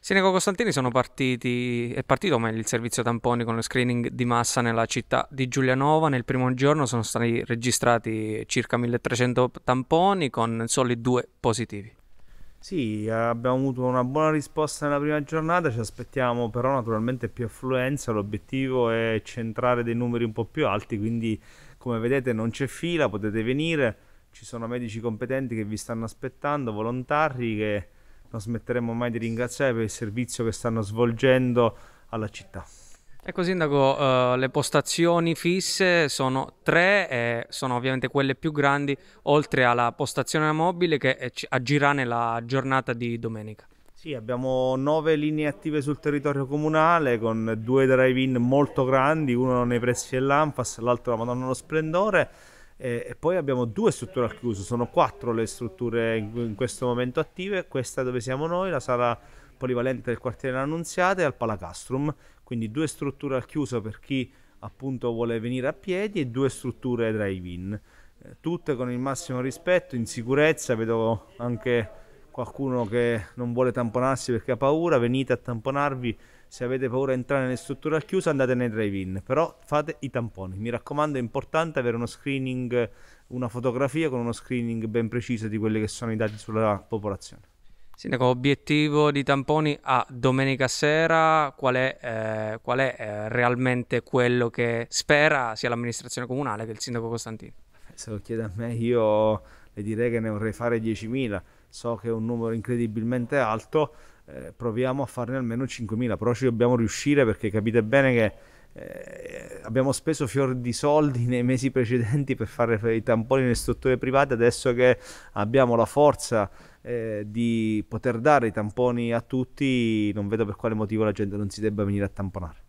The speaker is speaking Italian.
Sinego Costantini sono partiti, è partito meglio il servizio tamponi con lo screening di massa nella città di Giulianova. Nel primo giorno sono stati registrati circa 1300 tamponi con soli due positivi. Sì, abbiamo avuto una buona risposta nella prima giornata, ci aspettiamo però naturalmente più affluenza, l'obiettivo è centrare dei numeri un po' più alti, quindi come vedete non c'è fila, potete venire, ci sono medici competenti che vi stanno aspettando, volontari che non smetteremo mai di ringraziare per il servizio che stanno svolgendo alla città. Ecco Sindaco, uh, eh, le postazioni fisse sono tre, e sono ovviamente quelle più grandi, oltre alla postazione mobile che eh, agirà nella giornata di domenica. Sì, abbiamo nove linee attive sul territorio comunale con due drive-in molto grandi, uno nei pressi dell'Anfas, l'altro la Madonna lo Splendore eh, e poi abbiamo due strutture al chiuso, sono quattro le strutture in, questo momento attive, questa dove siamo noi, la sala polivalente del quartiere Annunziate al Palacastrum, quindi due strutture al chiuso per chi appunto vuole venire a piedi e due strutture drive-in, eh, tutte con il massimo rispetto, in sicurezza, vedo anche qualcuno che non vuole tamponarsi perché ha paura, venite a tamponarvi. Se avete paura di entrare nelle strutture al chiuso, andate nei drive-in, però fate i tamponi. Mi raccomando, è importante avere uno screening, una fotografia con uno screening ben preciso di quelli che sono i dati sulla popolazione. Sindaco, obiettivo di tamponi a domenica sera, qual è, eh, qual è eh, realmente quello che spera sia l'amministrazione comunale che il sindaco Costantino? Se lo chiede a me, io le direi che ne vorrei fare 10.000 so che è un numero incredibilmente alto, eh, proviamo a farne almeno 5.000, però ci dobbiamo riuscire perché capite bene che eh, abbiamo speso fior di soldi nei mesi precedenti per fare i tamponi nelle strutture private, adesso che abbiamo la forza eh, di poter dare i tamponi a tutti, non vedo per quale motivo la gente non si debba venire a tamponare.